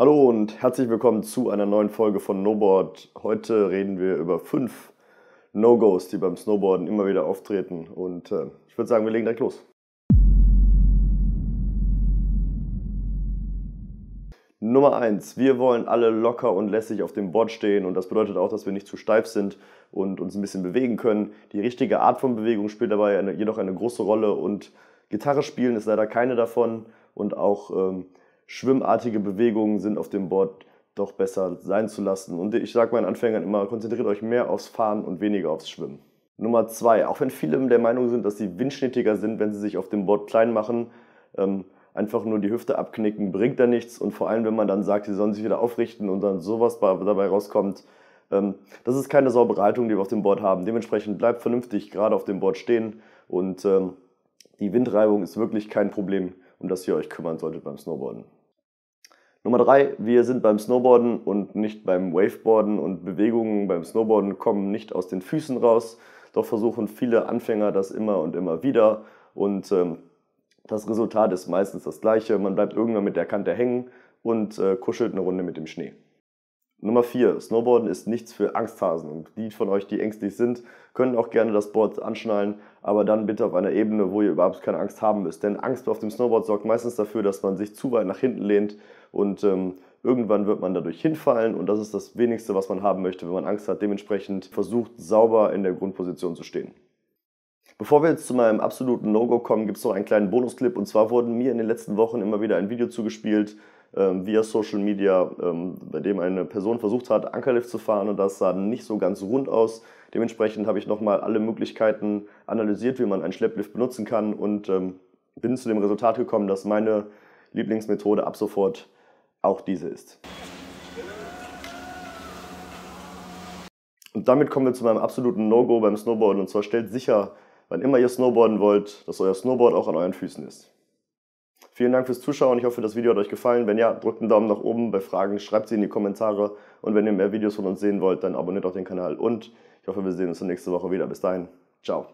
Hallo und herzlich willkommen zu einer neuen Folge von Snowboard. Heute reden wir über fünf No-Gos, die beim Snowboarden immer wieder auftreten. Und äh, ich würde sagen, wir legen direkt los. Nummer eins: Wir wollen alle locker und lässig auf dem Board stehen und das bedeutet auch, dass wir nicht zu steif sind und uns ein bisschen bewegen können. Die richtige Art von Bewegung spielt dabei eine, jedoch eine große Rolle und Gitarre spielen ist leider keine davon und auch ähm, schwimmartige Bewegungen sind auf dem Board doch besser sein zu lassen. Und ich sage meinen Anfängern immer, konzentriert euch mehr aufs Fahren und weniger aufs Schwimmen. Nummer zwei, auch wenn viele der Meinung sind, dass sie windschnittiger sind, wenn sie sich auf dem Board klein machen, ähm, einfach nur die Hüfte abknicken, bringt da nichts. Und vor allem, wenn man dann sagt, sie sollen sich wieder aufrichten und dann sowas dabei rauskommt, ähm, das ist keine saubere Haltung, die wir auf dem Board haben. Dementsprechend bleibt vernünftig gerade auf dem Board stehen und ähm, die Windreibung ist wirklich kein Problem, um das ihr euch kümmern solltet beim Snowboarden. Nummer drei, wir sind beim Snowboarden und nicht beim Waveboarden und Bewegungen beim Snowboarden kommen nicht aus den Füßen raus. Doch versuchen viele Anfänger das immer und immer wieder und ähm, das Resultat ist meistens das gleiche. Man bleibt irgendwann mit der Kante hängen und äh, kuschelt eine Runde mit dem Schnee. Nummer 4. Snowboarden ist nichts für Angsthasen. Und die von euch, die ängstlich sind, können auch gerne das Board anschnallen, aber dann bitte auf einer Ebene, wo ihr überhaupt keine Angst haben müsst. Denn Angst auf dem Snowboard sorgt meistens dafür, dass man sich zu weit nach hinten lehnt und ähm, irgendwann wird man dadurch hinfallen und das ist das wenigste, was man haben möchte, wenn man Angst hat. Dementsprechend versucht sauber in der Grundposition zu stehen. Bevor wir jetzt zu meinem absoluten No-Go kommen, gibt es noch einen kleinen Bonusclip. Und zwar wurden mir in den letzten Wochen immer wieder ein Video zugespielt ähm, via Social Media, ähm, bei dem eine Person versucht hat, Ankerlift zu fahren. Und das sah nicht so ganz rund aus. Dementsprechend habe ich nochmal alle Möglichkeiten analysiert, wie man einen Schlepplift benutzen kann. Und ähm, bin zu dem Resultat gekommen, dass meine Lieblingsmethode ab sofort auch diese ist. Und damit kommen wir zu meinem absoluten No-Go beim Snowboarden. Und zwar stellt sicher, wann immer ihr snowboarden wollt, dass euer Snowboard auch an euren Füßen ist. Vielen Dank fürs Zuschauen. Ich hoffe, das Video hat euch gefallen. Wenn ja, drückt einen Daumen nach oben. Bei Fragen schreibt sie in die Kommentare. Und wenn ihr mehr Videos von uns sehen wollt, dann abonniert auch den Kanal. Und ich hoffe, wir sehen uns nächste Woche wieder. Bis dahin. Ciao.